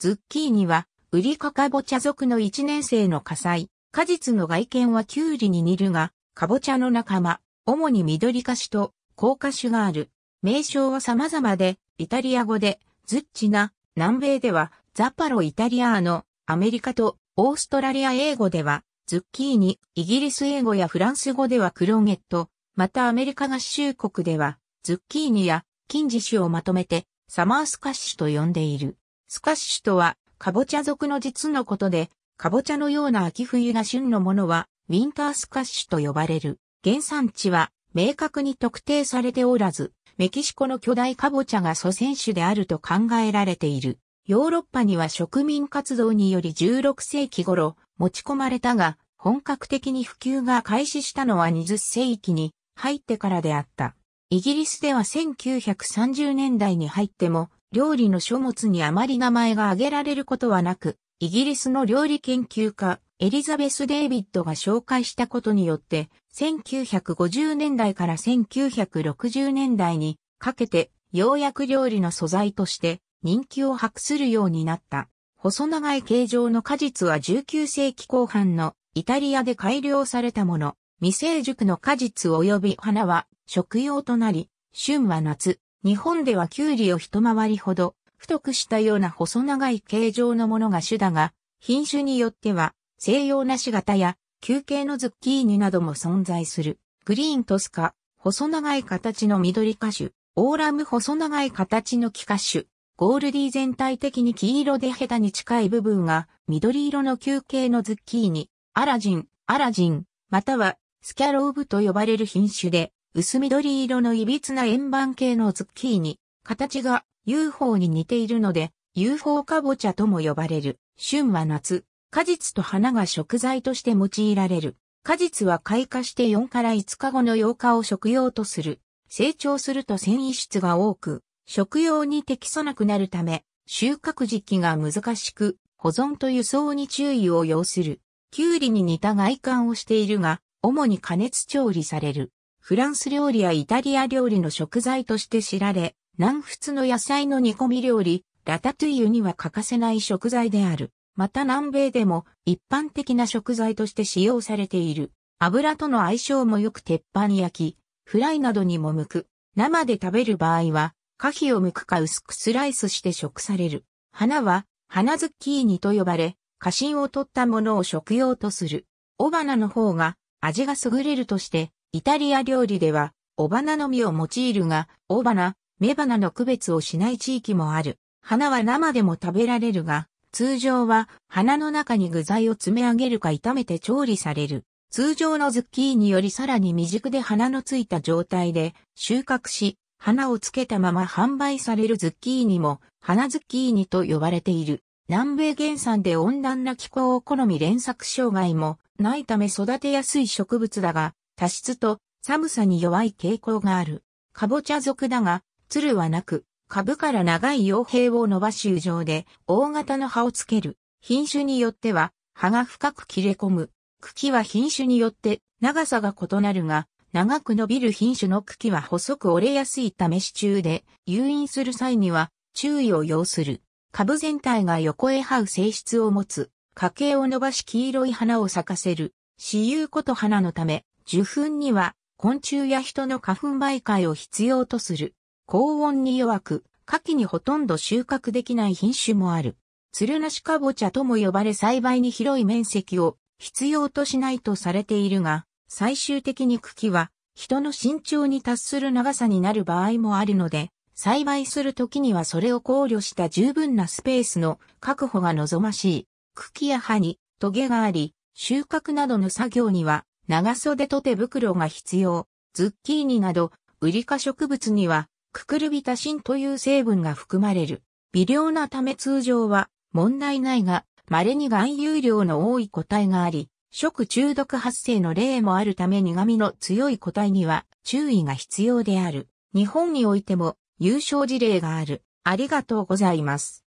ズッキーニは、ウリカかぼちゃ族の1年生の火災。果実の外見はキュウリに似るが、かぼちゃの仲間、主に緑菓子と高菓子がある。名称は様々で、イタリア語で、ズッチナ、南米では、ザパロイタリアーノ、アメリカと、オーストラリア英語では、ズッキーニ、イギリス英語やフランス語ではクロゲット、またアメリカ合衆国では、ズッキーニや、金獅子をまとめて、サマースカッシュと呼んでいる。スカッシュとは、カボチャ属の実のことで、カボチャのような秋冬が旬のものは、ウィンタースカッシュと呼ばれる。原産地は、明確に特定されておらず、メキシコの巨大カボチャが祖先種であると考えられている。ヨーロッパには植民活動により16世紀頃持ち込まれたが、本格的に普及が開始したのは20世紀に入ってからであった。イギリスでは1930年代に入っても料理の書物にあまり名前が挙げられることはなく、イギリスの料理研究家、エリザベス・デイビッドが紹介したことによって、1950年代から1960年代にかけて、ようやく料理の素材として人気を博するようになった。細長い形状の果実は19世紀後半のイタリアで改良されたもの。未成熟の果実及び花は食用となり、旬は夏、日本ではキュウリを一回りほど太くしたような細長い形状のものが主だが、品種によっては西洋梨型や球形のズッキーニなども存在する。グリーントスカ、細長い形の緑花種、オーラム細長い形の木花種、ゴールディ全体的に黄色でヘタに近い部分が緑色の球形のズッキーニ、アラジン、アラジン、またはスキャローブと呼ばれる品種で、薄緑色の歪な円盤形のズッキーニ、形が UFO に似ているので、UFO カボチャとも呼ばれる。旬は夏、果実と花が食材として用いられる。果実は開花して4から5日後の8日を食用とする。成長すると繊維質が多く、食用に適さなくなるため、収穫時期が難しく、保存と輸送に注意を要する。キュウリに似た外観をしているが、主に加熱調理される。フランス料理やイタリア料理の食材として知られ、南仏の野菜の煮込み料理、ラタトゥイユには欠かせない食材である。また南米でも一般的な食材として使用されている。油との相性もよく鉄板焼き、フライなどにも向く。生で食べる場合は、花皮を剥くか薄くスライスして食される。花は、花ズッキーニと呼ばれ、花芯を取ったものを食用とする。お花の方が味が優れるとして、イタリア料理では、お花の実を用いるが、お花、雌花の区別をしない地域もある。花は生でも食べられるが、通常は花の中に具材を詰め上げるか炒めて調理される。通常のズッキーニよりさらに未熟で花のついた状態で収穫し、花をつけたまま販売されるズッキーニも花ズッキーニと呼ばれている。南米原産で温暖な気候を好み連作障害もないため育てやすい植物だが、多湿と寒さに弱い傾向がある。カボチャ属だが、鶴はなく、株から長い傭兵を伸ばし油状で大型の葉をつける。品種によっては葉が深く切れ込む。茎は品種によって長さが異なるが、長く伸びる品種の茎は細く折れやすいため支柱で、誘引する際には注意を要する。株全体が横へ這う性質を持つ。花茎を伸ばし黄色い花を咲かせる。私有こと花のため、受粉には昆虫や人の花粉媒介を必要とする。高温に弱く、夏季にほとんど収穫できない品種もある。つるなしかぼちゃとも呼ばれ栽培に広い面積を必要としないとされているが、最終的に茎は人の身長に達する長さになる場合もあるので、栽培する時にはそれを考慮した十分なスペースの確保が望ましい。茎や葉にトゲがあり、収穫などの作業には長袖と手袋が必要。ズッキーニなど、ウリ科植物には、ククルビタシンという成分が含まれる。微量なため通常は問題ないが、稀に含有量の多い個体があり、食中毒発生の例もあるため苦味の強い個体には注意が必要である。日本においても優勝事例がある。ありがとうございます。